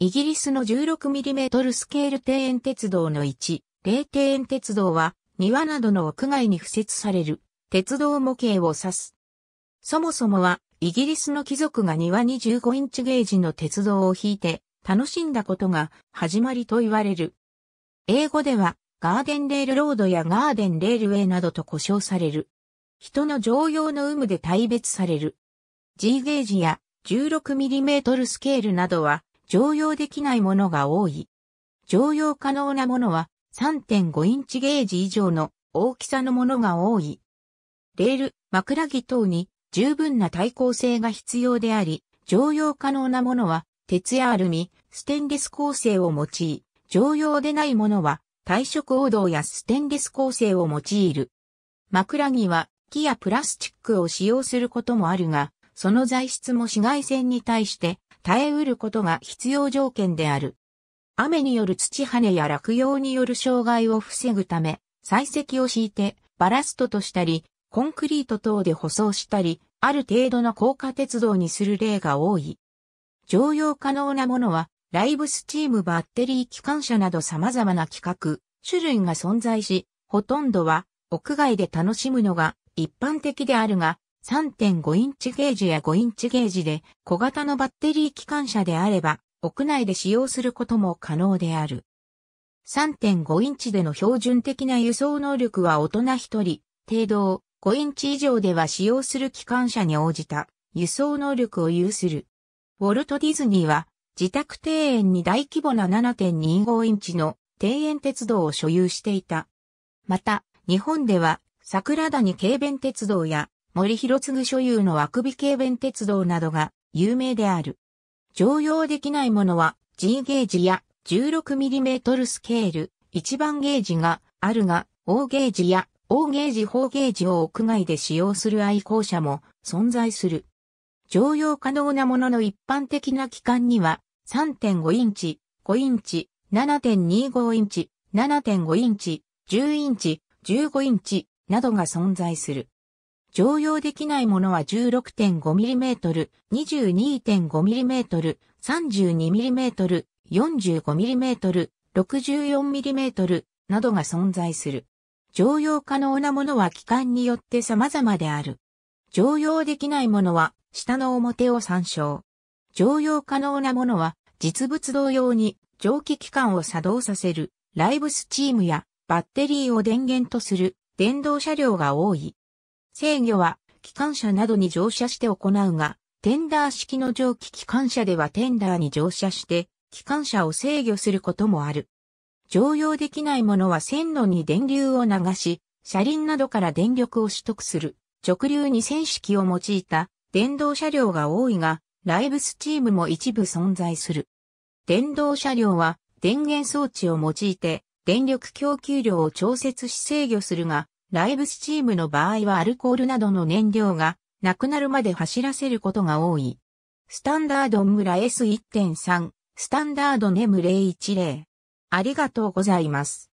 イギリスの 16mm スケール庭園鉄道の1、霊庭園鉄道は庭などの屋外に付設される鉄道模型を指す。そもそもはイギリスの貴族が庭に15インチゲージの鉄道を引いて楽しんだことが始まりと言われる。英語ではガーデンレールロードやガーデンレールウェイなどと呼称される。人の常用の有無で大別される。G ゲージや 16mm スケールなどは常用できないものが多い。常用可能なものは3.5インチゲージ以上の大きさのものが多い。レール、枕木等に十分な耐候性が必要であり、常用可能なものは鉄やアルミ、ステンレス構成を用い、常用でないものは耐食王道やステンレス構成を用いる。枕木は木やプラスチックを使用することもあるが、その材質も紫外線に対して耐えうることが必要条件である。雨による土跳ねや落葉による障害を防ぐため、採石を敷いて、バラストとしたり、コンクリート等で舗装したり、ある程度の高架鉄道にする例が多い。常用可能なものは、ライブスチームバッテリー機関車など様々な規格、種類が存在し、ほとんどは屋外で楽しむのが一般的であるが、3.5インチゲージや5インチゲージで小型のバッテリー機関車であれば屋内で使用することも可能である。3.5インチでの標準的な輸送能力は大人1人、程度を5インチ以上では使用する機関車に応じた輸送能力を有する。ウォルト・ディズニーは自宅庭園に大規模な7.25インチの庭園鉄道を所有していた。また、日本では桜谷軽便鉄道や森広次所有のあくび弁鉄道などが有名である。常用できないものは G ゲージや 16mm スケール、1番ゲージがあるが、O ゲージや O ゲージ、4ゲージを屋外で使用する愛好者も存在する。常用可能なものの一般的な機関には3.5インチ、5インチ、7.25インチ、7.5インチ、10インチ、15インチなどが存在する。常用できないものは 16.5mm、22.5mm、32mm、45mm、64mm などが存在する。常用可能なものは機関によって様々である。常用できないものは下の表を参照。常用可能なものは実物同様に蒸気機関を作動させるライブスチームやバッテリーを電源とする電動車両が多い。制御は機関車などに乗車して行うが、テンダー式の蒸気機関車ではテンダーに乗車して機関車を制御することもある。常用できないものは線路に電流を流し、車輪などから電力を取得する。直流に線式を用いた電動車両が多いが、ライブスチームも一部存在する。電動車両は電源装置を用いて電力供給量を調節し制御するが、ライブスチームの場合はアルコールなどの燃料がなくなるまで走らせることが多い。スタンダードムラ S1.3、スタンダードネム010。ありがとうございます。